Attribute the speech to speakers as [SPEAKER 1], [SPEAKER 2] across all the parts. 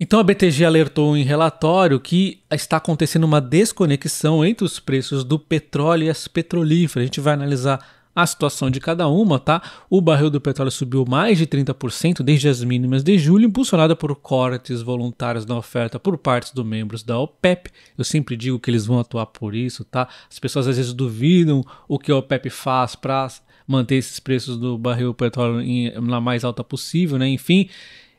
[SPEAKER 1] Então a BTG alertou em relatório que está acontecendo uma desconexão entre os preços do petróleo e as petrolíferas. A gente vai analisar a situação de cada uma, tá? O barril do petróleo subiu mais de 30% desde as mínimas de julho, impulsionada por cortes voluntários na oferta por parte dos membros da OPEP. Eu sempre digo que eles vão atuar por isso, tá? As pessoas às vezes duvidam o que a OPEP faz para manter esses preços do barril do petróleo em, na mais alta possível, né? Enfim,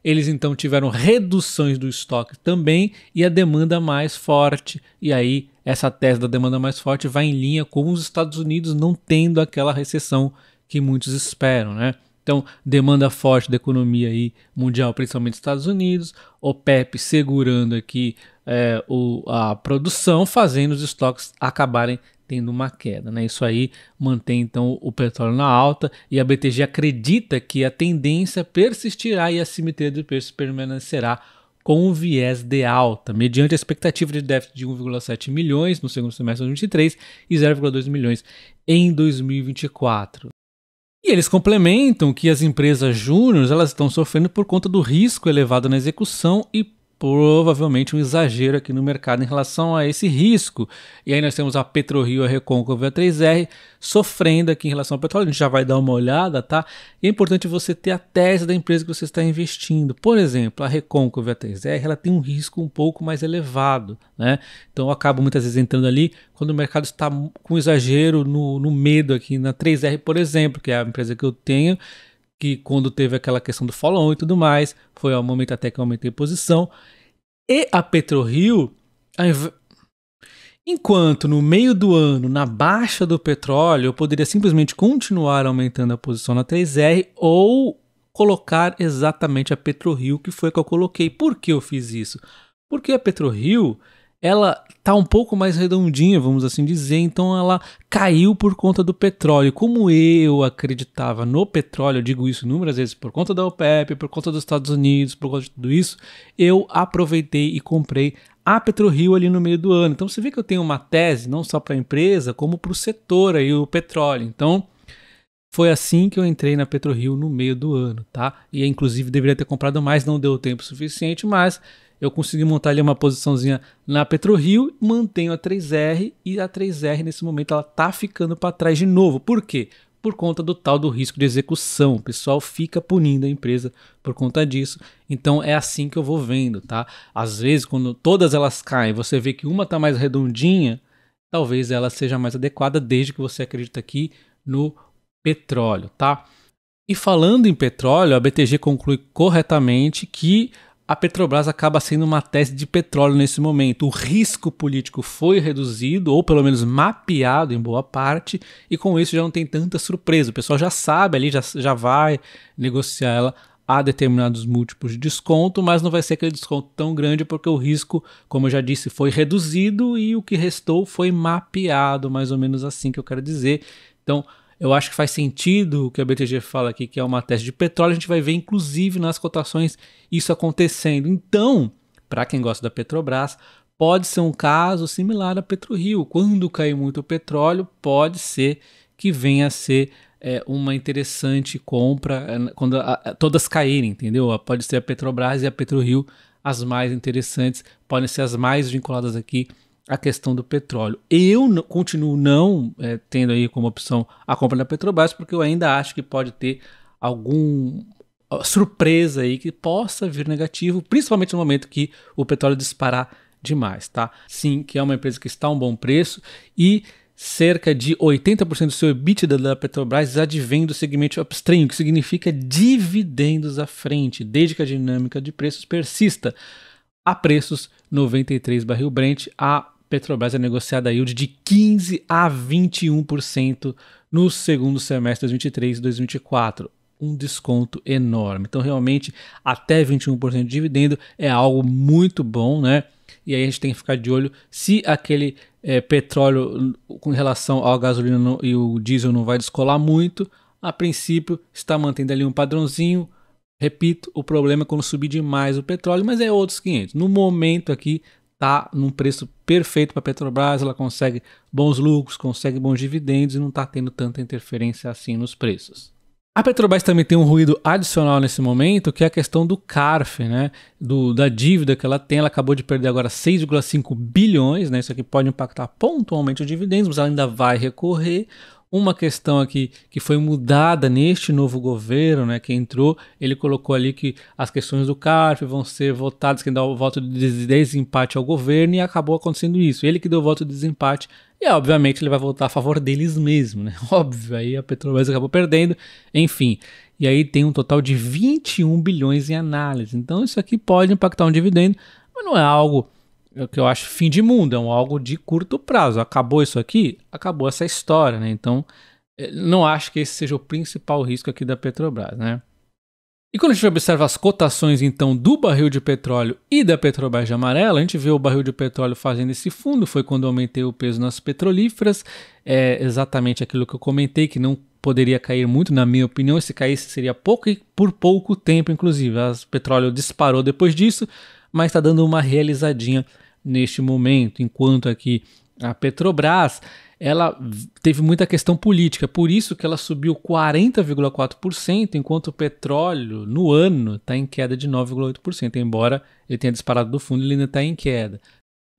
[SPEAKER 1] eles então tiveram reduções do estoque também e a demanda mais forte. E aí, essa tese da demanda mais forte vai em linha com os Estados Unidos não tendo aquela recessão que muitos esperam, né? Então, demanda forte da economia aí mundial, principalmente dos Estados Unidos, OPEP segurando aqui é, o, a produção, fazendo os estoques acabarem tendo uma queda. Né? Isso aí mantém então o petróleo na alta e a BTG acredita que a tendência é persistirá e a simetria do preço permanecerá com um viés de alta, mediante a expectativa de déficit de 1,7 milhões no segundo semestre de 2023 e 0,2 milhões em 2024. E eles complementam que as empresas júnior elas estão sofrendo por conta do risco elevado na execução e provavelmente um exagero aqui no mercado em relação a esse risco. E aí nós temos a PetroRio, a Recôncavo a 3R sofrendo aqui em relação ao petróleo. A gente já vai dar uma olhada, tá? E é importante você ter a tese da empresa que você está investindo. Por exemplo, a Recôncavo a 3R, ela tem um risco um pouco mais elevado, né? Então eu acabo muitas vezes entrando ali quando o mercado está com exagero no, no medo aqui na 3R, por exemplo, que é a empresa que eu tenho, que quando teve aquela questão do follow e tudo mais, foi o momento até que eu aumentei posição. E a PetroRio, enquanto no meio do ano, na baixa do petróleo, eu poderia simplesmente continuar aumentando a posição na 3R ou colocar exatamente a PetroRio, que foi que eu coloquei. Por que eu fiz isso? Porque a PetroRio ela tá um pouco mais redondinha, vamos assim dizer, então ela caiu por conta do petróleo. Como eu acreditava no petróleo, eu digo isso inúmeras vezes, por conta da OPEP, por conta dos Estados Unidos, por conta de tudo isso, eu aproveitei e comprei a PetroRio ali no meio do ano. Então você vê que eu tenho uma tese não só para a empresa, como para o setor aí, o petróleo. Então foi assim que eu entrei na PetroRio no meio do ano, tá? E inclusive deveria ter comprado mais, não deu tempo suficiente, mas eu consegui montar ali uma posiçãozinha na PetroRio, mantenho a 3R e a 3R nesse momento ela tá ficando para trás de novo. Por quê? Por conta do tal do risco de execução. O pessoal fica punindo a empresa por conta disso. Então é assim que eu vou vendo, tá? Às vezes quando todas elas caem, você vê que uma tá mais redondinha, talvez ela seja mais adequada desde que você acredita aqui no petróleo, tá? E falando em petróleo, a BTG conclui corretamente que a Petrobras acaba sendo uma tese de petróleo nesse momento. O risco político foi reduzido, ou pelo menos mapeado em boa parte, e com isso já não tem tanta surpresa. O pessoal já sabe ali, já, já vai negociar ela a determinados múltiplos de desconto, mas não vai ser aquele desconto tão grande porque o risco, como eu já disse, foi reduzido e o que restou foi mapeado, mais ou menos assim que eu quero dizer. Então, eu acho que faz sentido o que a BTG fala aqui, que é uma tese de petróleo. A gente vai ver, inclusive, nas cotações isso acontecendo. Então, para quem gosta da Petrobras, pode ser um caso similar a PetroRio. Quando cair muito o petróleo, pode ser que venha a ser é, uma interessante compra é, quando a, a, todas caírem, entendeu? Pode ser a Petrobras e a PetroRio as mais interessantes, podem ser as mais vinculadas aqui a questão do petróleo. Eu continuo não é, tendo aí como opção a compra da Petrobras, porque eu ainda acho que pode ter algum surpresa aí que possa vir negativo, principalmente no momento que o petróleo disparar demais, tá? Sim, que é uma empresa que está a um bom preço e cerca de 80% do seu EBITDA da Petrobras advém do segmento upstream, que significa dividendos à frente, desde que a dinâmica de preços persista a preços 93 barril Brent a Petrobras é negociada a yield de 15 a 21% no segundo semestre de 2023 e 2024 um desconto enorme. Então, realmente, até 21% de dividendo é algo muito bom, né? E aí a gente tem que ficar de olho se aquele é, petróleo com relação ao gasolina e o diesel não vai descolar muito. A princípio, está mantendo ali um padrãozinho. Repito, o problema é quando subir demais o petróleo, mas é outros 500. No momento aqui, está num preço perfeito para a Petrobras, ela consegue bons lucros, consegue bons dividendos e não está tendo tanta interferência assim nos preços. A Petrobras também tem um ruído adicional nesse momento, que é a questão do CARF, né? Do, da dívida que ela tem. Ela acabou de perder agora 6,5 bilhões, né? Isso aqui pode impactar pontualmente os dividendos, mas ela ainda vai recorrer. Uma questão aqui que foi mudada neste novo governo, né, que entrou, ele colocou ali que as questões do CARF vão ser votadas, quem dá o voto de desempate ao governo, e acabou acontecendo isso. Ele que deu o voto de desempate, e obviamente ele vai votar a favor deles mesmo, né? Óbvio, aí a Petrobras acabou perdendo, enfim. E aí tem um total de 21 bilhões em análise. Então isso aqui pode impactar um dividendo, mas não é algo é o que eu acho fim de mundo, é um algo de curto prazo. Acabou isso aqui, acabou essa história, né? Então, é, não acho que esse seja o principal risco aqui da Petrobras, né? E quando a gente observa as cotações então do barril de petróleo e da Petrobras de amarela, a gente vê o barril de petróleo fazendo esse fundo, foi quando eu aumentei o peso nas petrolíferas, é exatamente aquilo que eu comentei que não poderia cair muito, na minha opinião, se caísse seria pouco e por pouco tempo, inclusive. O petróleo disparou depois disso, mas está dando uma realizadinha neste momento, enquanto aqui a Petrobras ela teve muita questão política, por isso que ela subiu 40,4%, enquanto o petróleo no ano está em queda de 9,8%, embora ele tenha disparado do fundo, ele ainda está em queda.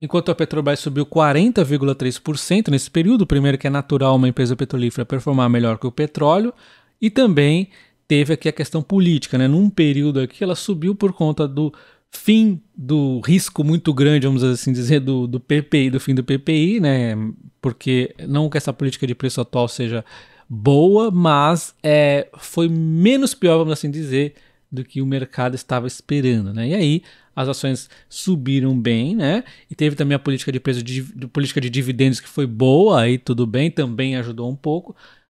[SPEAKER 1] Enquanto a Petrobras subiu 40,3% nesse período, primeiro que é natural uma empresa petrolífera performar melhor que o petróleo, e também teve aqui a questão política, né? Num período aqui ela subiu por conta do fim do risco muito grande, vamos assim dizer, do, do PPI, do fim do PPI, né? Porque não que essa política de preço atual seja boa, mas é, foi menos pior, vamos assim dizer, do que o mercado estava esperando, né? E aí as ações subiram bem, né? E teve também a política de preço de, de política de dividendos que foi boa, aí tudo bem, também ajudou um pouco.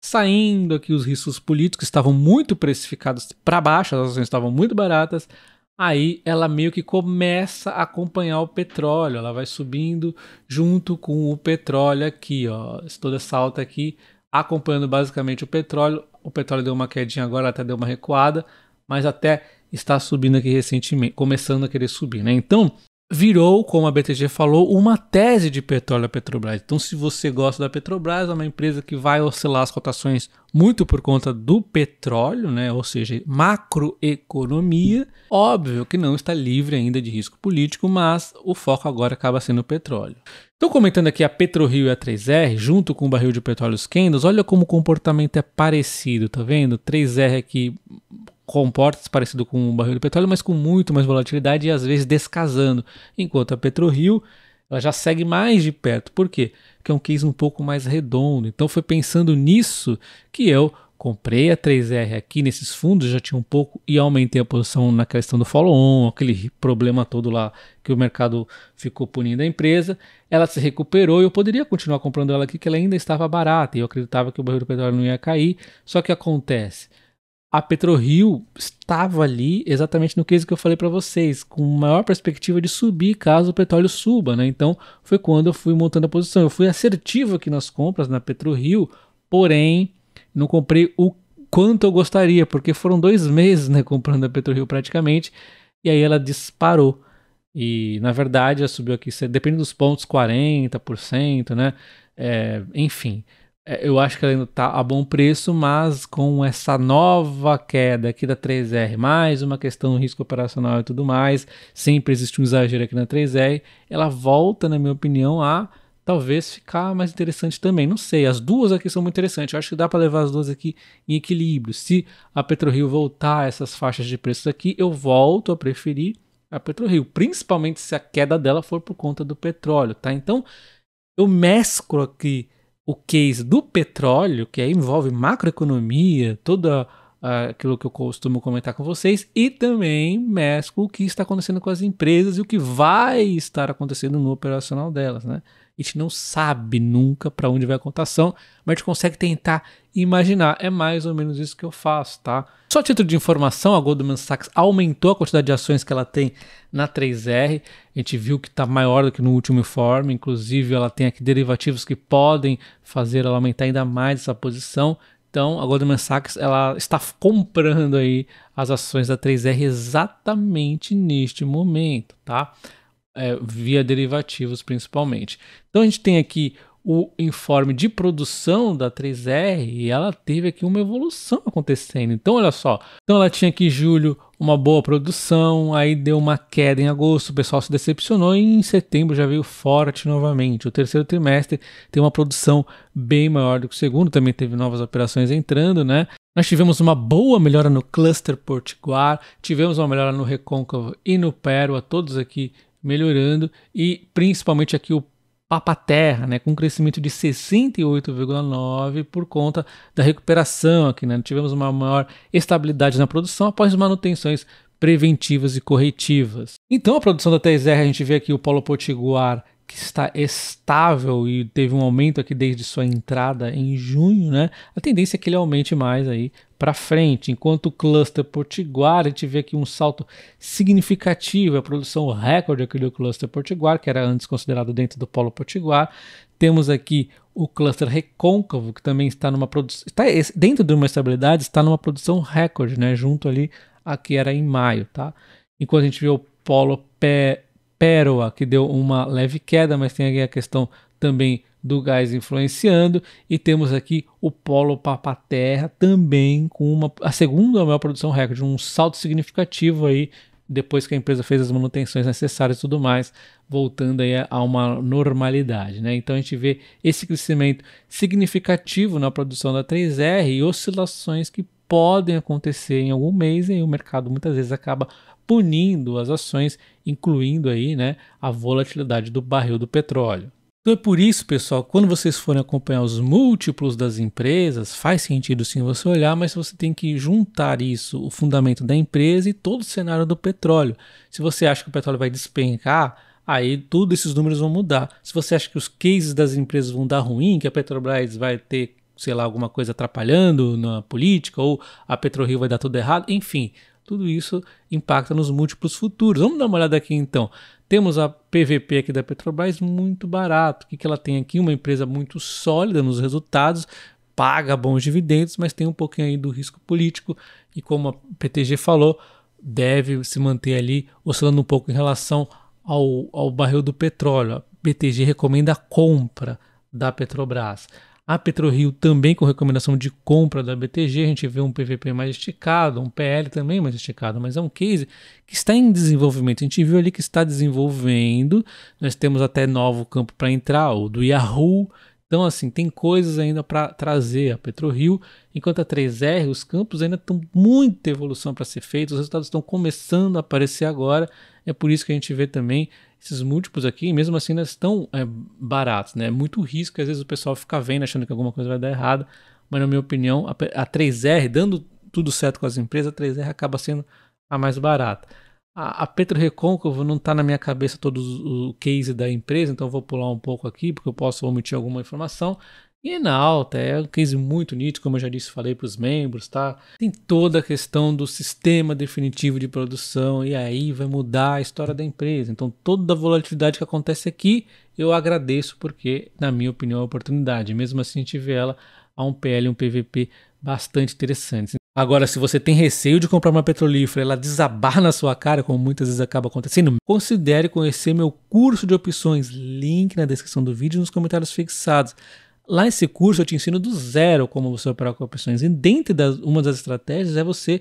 [SPEAKER 1] Saindo aqui os riscos políticos estavam muito precificados para baixo, as ações estavam muito baratas, Aí ela meio que começa a acompanhar o petróleo, ela vai subindo junto com o petróleo aqui, ó. Toda essa alta aqui acompanhando basicamente o petróleo. O petróleo deu uma quedinha agora, até deu uma recuada, mas até está subindo aqui recentemente, começando a querer subir, né? Então, virou, como a BTG falou, uma tese de petróleo da Petrobras. Então, se você gosta da Petrobras, é uma empresa que vai oscilar as cotações muito por conta do petróleo, né? ou seja, macroeconomia. Óbvio que não está livre ainda de risco político, mas o foco agora acaba sendo o petróleo. Estou comentando aqui a PetroRio e a 3R, junto com o barril de petróleo Candles, olha como o comportamento é parecido, tá vendo? 3R aqui comporta-se parecido com o barril do petróleo, mas com muito mais volatilidade e às vezes descasando. Enquanto a PetroRio ela já segue mais de perto. Por quê? Porque é um case um pouco mais redondo. Então foi pensando nisso que eu comprei a 3R aqui nesses fundos, já tinha um pouco e aumentei a posição na questão do follow-on, aquele problema todo lá que o mercado ficou punindo a empresa. Ela se recuperou e eu poderia continuar comprando ela aqui, que ela ainda estava barata e eu acreditava que o barril do petróleo não ia cair. Só que acontece, a PetroRio estava ali exatamente no case que eu falei para vocês, com maior perspectiva de subir caso o petróleo suba, né? Então foi quando eu fui montando a posição. Eu fui assertivo aqui nas compras na PetroRio, porém não comprei o quanto eu gostaria, porque foram dois meses, né, comprando a PetroRio praticamente, e aí ela disparou. E na verdade ela subiu aqui, depende dos pontos, 40%, né? É, enfim, é, eu acho que ela ainda está a bom preço, mas com essa nova queda aqui da 3R, mais uma questão risco operacional e tudo mais, sempre existe um exagero aqui na 3R, ela volta, na minha opinião, a talvez ficar mais interessante também. Não sei, as duas aqui são muito interessantes. Eu acho que dá para levar as duas aqui em equilíbrio. Se a PetroRio voltar a essas faixas de preços aqui, eu volto a preferir a PetroRio, principalmente se a queda dela for por conta do petróleo, tá? Então, eu mesclo aqui o case do petróleo, que aí envolve macroeconomia, toda ah, aquilo que eu costumo comentar com vocês, e também mesclo o que está acontecendo com as empresas e o que vai estar acontecendo no operacional delas, né? a gente não sabe nunca para onde vai a contação, mas a gente consegue tentar imaginar. É mais ou menos isso que eu faço, tá? Só título de informação, a Goldman Sachs aumentou a quantidade de ações que ela tem na 3R. A gente viu que está maior do que no último informe. Inclusive, ela tem aqui derivativos que podem fazer ela aumentar ainda mais essa posição. Então, a Goldman Sachs ela está comprando aí as ações da 3R exatamente neste momento, tá? é, via derivativos principalmente. Então a gente tem aqui o informe de produção da 3R e ela teve aqui uma evolução acontecendo. Então, olha só. Então, ela tinha aqui julho uma boa produção, aí deu uma queda em agosto, o pessoal se decepcionou e em setembro já veio forte novamente. O terceiro trimestre tem uma produção bem maior do que o segundo, também teve novas operações entrando, né? Nós tivemos uma boa melhora no cluster Portiguar, tivemos uma melhora no Recôncavo e no Pérola, todos aqui melhorando e principalmente aqui o Papa Terra, né, com um crescimento de 68,9 por conta da recuperação aqui, né? Tivemos uma maior estabilidade na produção após manutenções preventivas e corretivas. Então, a produção da TSR, a gente vê aqui o Polo Potiguar que está estável e teve um aumento aqui desde sua entrada em junho, né? A tendência é que ele aumente mais aí para frente, enquanto o cluster Portiguar, a gente vê aqui um salto significativo, a produção recorde aqui do cluster Portiguar, que era antes considerado dentro do polo Portiguar. Temos aqui o cluster recôncavo, que também está numa produção, está dentro de uma estabilidade, está numa produção recorde, né, junto ali a que era em maio, tá? Enquanto a gente vê o polo pé Péroa, que deu uma leve queda, mas tem aqui a questão também do gás influenciando e temos aqui o polo Papa-Terra também com uma, a segunda maior produção recorde, um salto significativo aí depois que a empresa fez as manutenções necessárias e tudo mais, voltando aí a uma normalidade, né? Então a gente vê esse crescimento significativo na produção da 3R e oscilações que podem acontecer em algum mês e o mercado muitas vezes acaba punindo as ações, incluindo aí, né, a volatilidade do barril do petróleo. Então é por isso, pessoal, quando vocês forem acompanhar os múltiplos das empresas, faz sentido sim você olhar, mas você tem que juntar isso, o fundamento da empresa e todo o cenário do petróleo. Se você acha que o petróleo vai despencar, aí todos esses números vão mudar. Se você acha que os cases das empresas vão dar ruim, que a Petrobras vai ter, sei lá, alguma coisa atrapalhando na política, ou a PetroRio vai dar tudo errado, enfim, tudo isso impacta nos múltiplos futuros. Vamos dar uma olhada aqui então. Temos a PVP aqui da Petrobras muito barato. O que, que ela tem aqui? Uma empresa muito sólida nos resultados, paga bons dividendos, mas tem um pouquinho aí do risco político. E como a PTG falou, deve se manter ali oscilando um pouco em relação ao, ao barril do petróleo. A PTG recomenda a compra da Petrobras. A PetroRio também com recomendação de compra da BTG, a gente vê um PVP mais esticado, um PL também mais esticado, mas é um case que está em desenvolvimento. A gente viu ali que está desenvolvendo, nós temos até novo campo para entrar, o do Yahoo. Então, assim, tem coisas ainda para trazer a PetroRio, enquanto a 3R, os campos ainda estão muita evolução para ser feita, os resultados estão começando a aparecer agora é por isso que a gente vê também esses múltiplos aqui, mesmo assim, não estão é, baratos, né? É muito risco, às vezes o pessoal fica vendo, achando que alguma coisa vai dar errado, mas na minha opinião, a, 3R, dando tudo certo com as empresas, a 3R acaba sendo a mais barata. A, a Petro Recôncavo não está na minha cabeça todo o case da empresa, então vou pular um pouco aqui, porque eu posso omitir alguma informação. E na alta é um case muito nítido, como eu já disse, falei para os membros, tá? Tem toda a questão do sistema definitivo de produção e aí vai mudar a história da empresa. Então toda a volatilidade que acontece aqui eu agradeço porque, na minha opinião, é oportunidade. Mesmo assim, a gente vê ela a um PL um PVP bastante interessantes. Agora, se você tem receio de comprar uma petrolífera, ela desabar na sua cara, como muitas vezes acaba acontecendo, considere conhecer meu curso de opções, link na descrição do vídeo e nos comentários fixados. Lá nesse curso eu te ensino do zero como você operar com opções. E dentro das uma das estratégias é você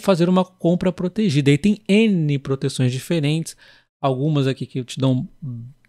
[SPEAKER 1] fazer uma compra protegida. E tem N proteções diferentes, algumas aqui que te dão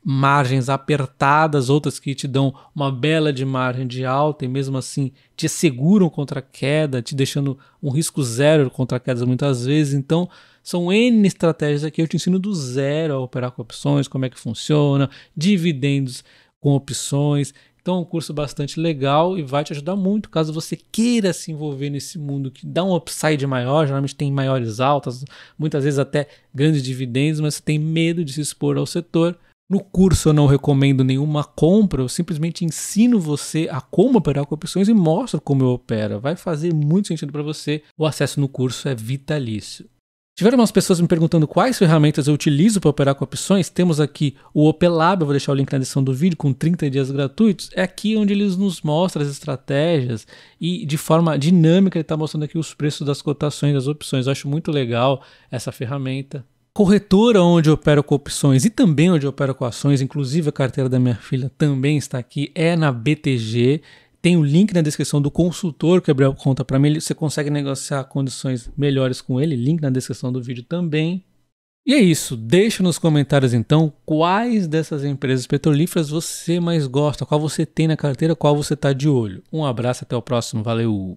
[SPEAKER 1] margens apertadas, outras que te dão uma bela de margem de alta e mesmo assim te seguram contra a queda, te deixando um risco zero contra quedas muitas vezes. Então, são N estratégias aqui. Eu te ensino do zero a operar com opções, como é que funciona, dividendos com opções. Então, é um curso bastante legal e vai te ajudar muito caso você queira se envolver nesse mundo que dá um upside maior. Geralmente tem maiores altas, muitas vezes até grandes dividendos, mas você tem medo de se expor ao setor. No curso eu não recomendo nenhuma compra, eu simplesmente ensino você a como operar com opções e mostro como eu opero. Vai fazer muito sentido para você. O acesso no curso é vitalício. Tiveram umas pessoas me perguntando quais ferramentas eu utilizo para operar com opções. Temos aqui o Opelab, eu vou deixar o link na descrição do vídeo, com 30 dias gratuitos. É aqui onde eles nos mostram as estratégias e de forma dinâmica ele está mostrando aqui os preços das cotações das opções. Eu acho muito legal essa ferramenta corretora onde eu opero com opções e também onde eu opero com ações, inclusive a carteira da minha filha também está aqui, é na BTG tem o link na descrição do consultor que o Gabriel conta para mim. Você consegue negociar condições melhores com ele. Link na descrição do vídeo também. E é isso. Deixa nos comentários então quais dessas empresas petrolíferas você mais gosta, qual você tem na carteira, qual você está de olho. Um abraço, até o próximo. Valeu!